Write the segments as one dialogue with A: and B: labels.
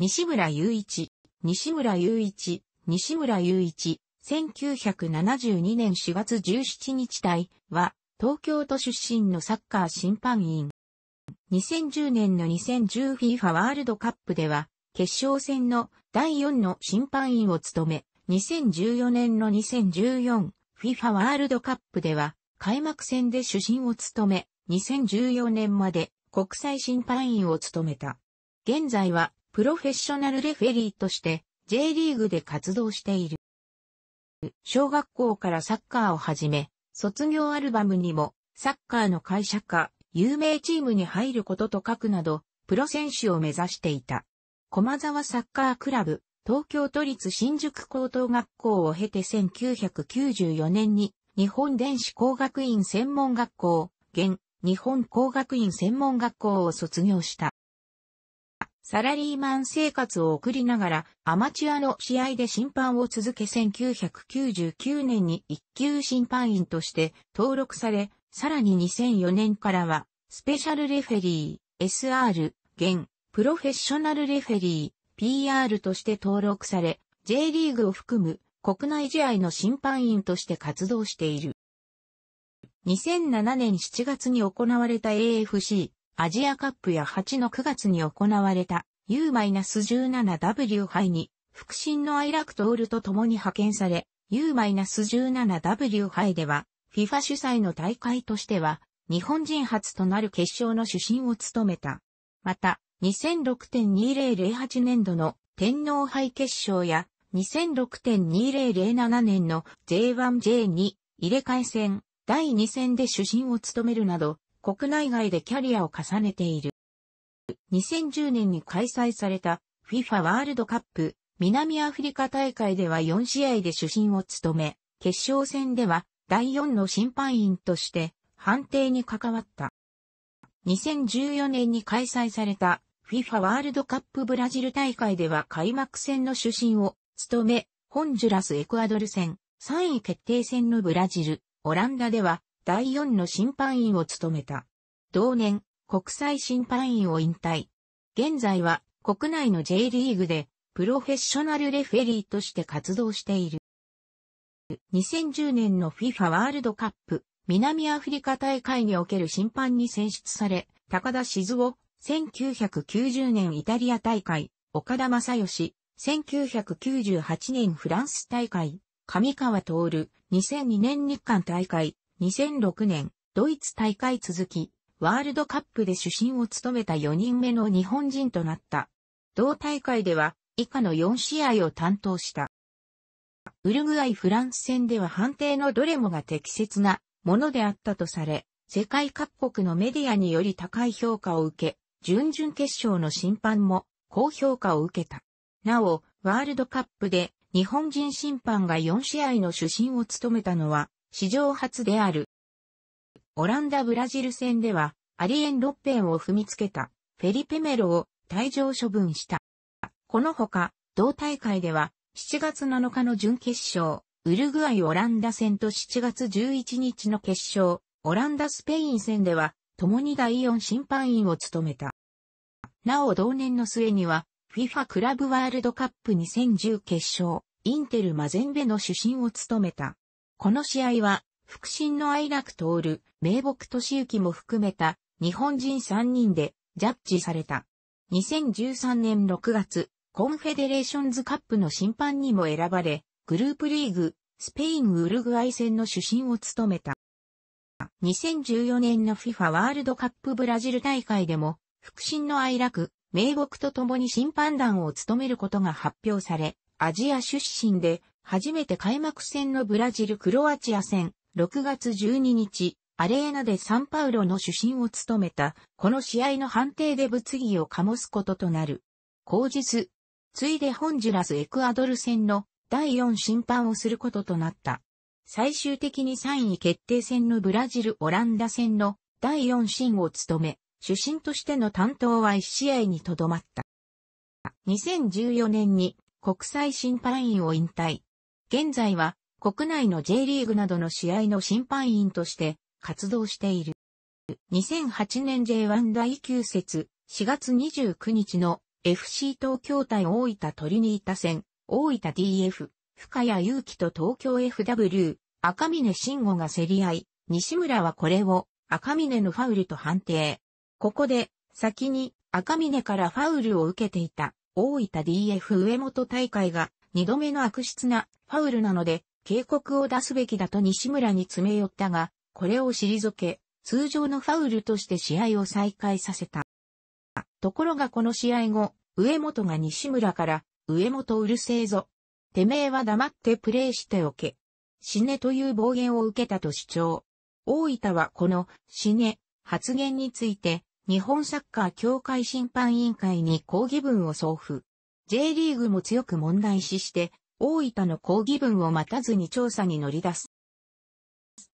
A: 西村雄一、西村雄一、西村雄一、1972年4月17日隊は、東京都出身のサッカー審判員。2010年の 2010FIFA ワールドカップでは、決勝戦の第4の審判員を務め、2014年の 2014FIFA ワールドカップでは、開幕戦で主審を務め、2014年まで国際審判員を務めた。現在はプロフェッショナルレフェリーとして J リーグで活動している。小学校からサッカーをはじめ、卒業アルバムにもサッカーの会社か有名チームに入ることと書くなど、プロ選手を目指していた。駒沢サッカークラブ、東京都立新宿高等学校を経て1994年に日本電子工学院専門学校、現日本工学院専門学校を卒業した。サラリーマン生活を送りながらアマチュアの試合で審判を続け1999年に一級審判員として登録され、さらに2004年からはスペシャルレフェリー、SR、現、プロフェッショナルレフェリー、PR として登録され、J リーグを含む国内試合の審判員として活動している。2007年7月に行われた AFC アジアカップや8の9月に行われた U-17W 杯に、腹心のアイラクトールと共に派遣され、U-17W 杯では、FIFA 主催の大会としては、日本人初となる決勝の主審を務めた。また、2006.2008年度の天皇杯決勝や、2006.2007年の J1J2 入れ替え戦第2戦で主審を務めるなど、国内外でキャリアを重ねている。2010年に開催された FIFA ワールドカップ南アフリカ大会では4試合で主審を務め、決勝戦では第4の審判員として判定に関わった。2014年に開催された FIFA ワールドカップブラジル大会では開幕戦の主審を務め、ホンジュラス・エクアドル戦、3位決定戦のブラジル、オランダでは第4の審判員を務めた。同年、国際審判員を引退。現在は国内の J リーグでプロフェッショナルレフェリーとして活動している。2010年の FIFA ワールドカップ南アフリカ大会における審判に選出され、高田静夫、1990年イタリア大会、岡田正義、1998年フランス大会、上川徹、2002年日韓大会、2006年、ドイツ大会続き、ワールドカップで主審を務めた4人目の日本人となった。同大会では、以下の4試合を担当した。ウルグアイ・フランス戦では判定のどれもが適切なものであったとされ、世界各国のメディアにより高い評価を受け、準々決勝の審判も高評価を受けた。なお、ワールドカップで日本人審判が4試合の主審を務めたのは史上初である。オランダ・ブラジル戦では、アリエン・ロッペンを踏みつけた、フェリペメロを退場処分した。このほか、同大会では、7月7日の準決勝、ウルグアイ・オランダ戦と7月11日の決勝、オランダ・スペイン戦では、共に第4審判員を務めた。なお同年の末には、FIFA クラブワールドカップ2010決勝、インテル・マゼンベの主審を務めた。この試合は、副審の愛楽徹、名木俊幸も含めた日本人3人でジャッジされた。2013年6月、コンフェデレーションズカップの審判にも選ばれ、グループリーグ、スペイン・ウルグアイ戦の主審を務めた。2014年の FIFA ワールドカップブラジル大会でも、副審の愛楽、名木と共に審判団を務めることが発表され、アジア出身で初めて開幕戦のブラジル・クロアチア戦、6月12日、アレーナでサンパウロの主審を務めた、この試合の判定で物議を醸すこととなる。後日、ついでホンジュラス・エクアドル戦の第4審判をすることとなった。最終的に3位決定戦のブラジル・オランダ戦の第4審を務め、主審としての担当は1試合にとどまった。2014年に国際審判員を引退。現在は国内の J リーグなどの試合の審判員として活動している。2008年 J1 第9節4月29日の FC 東京対大分トリニータ戦、大分 DF、深谷祐希と東京 FW、赤峰慎吾が競り合い、西村はこれを赤峰のファウルと判定。ここで先に赤峰からファウルを受けていた大分 DF 上本大会が二度目の悪質なファウルなので、警告を出すべきだと西村に詰め寄ったが、これを退け、通常のファウルとして試合を再開させた。ところがこの試合後、上本が西村から、上本うるせえぞ。てめえは黙ってプレーしておけ。死ねという暴言を受けたと主張。大分はこの死ね発言について、日本サッカー協会審判委員会に抗議文を送付。J リーグも強く問題視して、大分の抗議文を待たずに調査に乗り出す。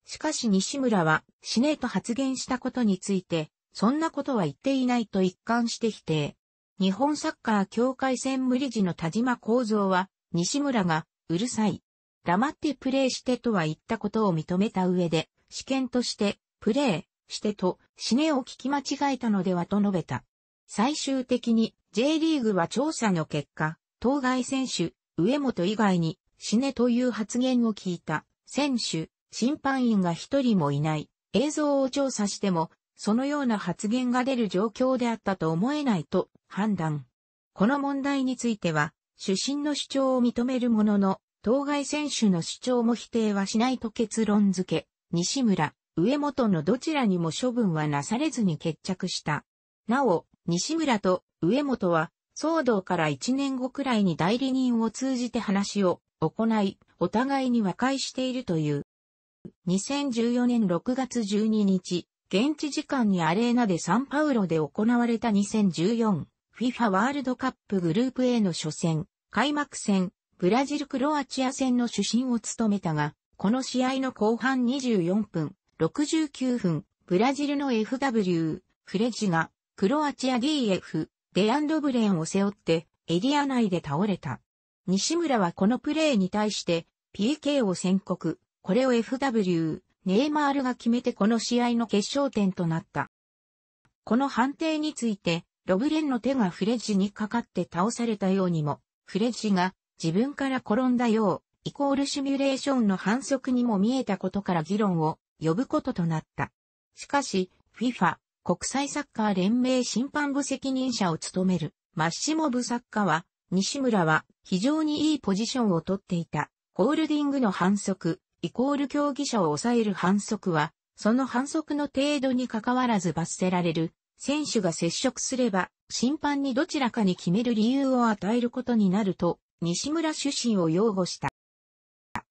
A: しかし西村は死ねと発言したことについて、そんなことは言っていないと一貫して否定。日本サッカー協会専務理事の田島幸三は、西村が、うるさい。黙ってプレーしてとは言ったことを認めた上で、試験として、プレーしてと、死ねを聞き間違えたのではと述べた。最終的に、J リーグは調査の結果、当該選手、上本以外に死ねという発言を聞いた選手、審判員が一人もいない。映像を調査しても、そのような発言が出る状況であったと思えないと判断。この問題については、主審の主張を認めるものの、当該選手の主張も否定はしないと結論付け、西村、上本のどちらにも処分はなされずに決着した。なお、西村と上本は、騒動から1年後くらいに代理人を通じて話を行い、お互いに和解しているという。2014年6月12日、現地時間にアレーナでサンパウロで行われた 2014FIFA ワールドカップグループ A の初戦、開幕戦、ブラジルクロアチア戦の主審を務めたが、この試合の後半24分、69分、ブラジルの FW、フレジが、クロアチア DF、デアンド・ブレンを背負ってエリア内で倒れた。西村はこのプレーに対して PK を宣告、これを FW、ネイマールが決めてこの試合の決勝点となった。この判定について、ロブレンの手がフレッジにかかって倒されたようにも、フレッジが自分から転んだよう、イコールシミュレーションの反則にも見えたことから議論を呼ぶこととなった。しかし、FIFA 国際サッカー連盟審判部責任者を務めるマッシモブ作家は、西村は非常にいいポジションを取っていた。ホールディングの反則、イコール競技者を抑える反則は、その反則の程度に関わらず罰せられる。選手が接触すれば、審判にどちらかに決める理由を与えることになると、西村主審を擁護した。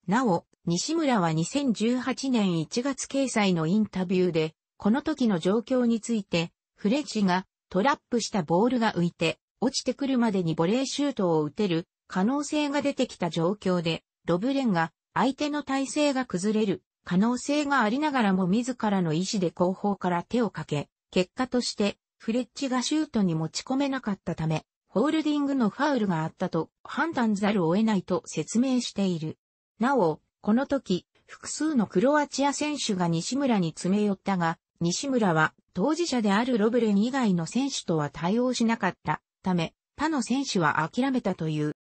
A: なお、西村は2018年1月掲載のインタビューで、この時の状況について、フレッジがトラップしたボールが浮いて、落ちてくるまでにボレーシュートを打てる可能性が出てきた状況で、ロブレンが相手の体勢が崩れる可能性がありながらも自らの意思で後方から手をかけ、結果としてフレッジがシュートに持ち込めなかったため、ホールディングのファウルがあったと判断ざるを得ないと説明している。なお、この時、複数のクロアチア選手が西村に詰め寄ったが、西村は当事者であるロブレン以外の選手とは対応しなかったため、他の選手は諦めたという。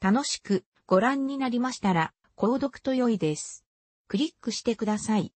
A: 楽しくご覧になりましたら、購読と良いです。クリックしてください。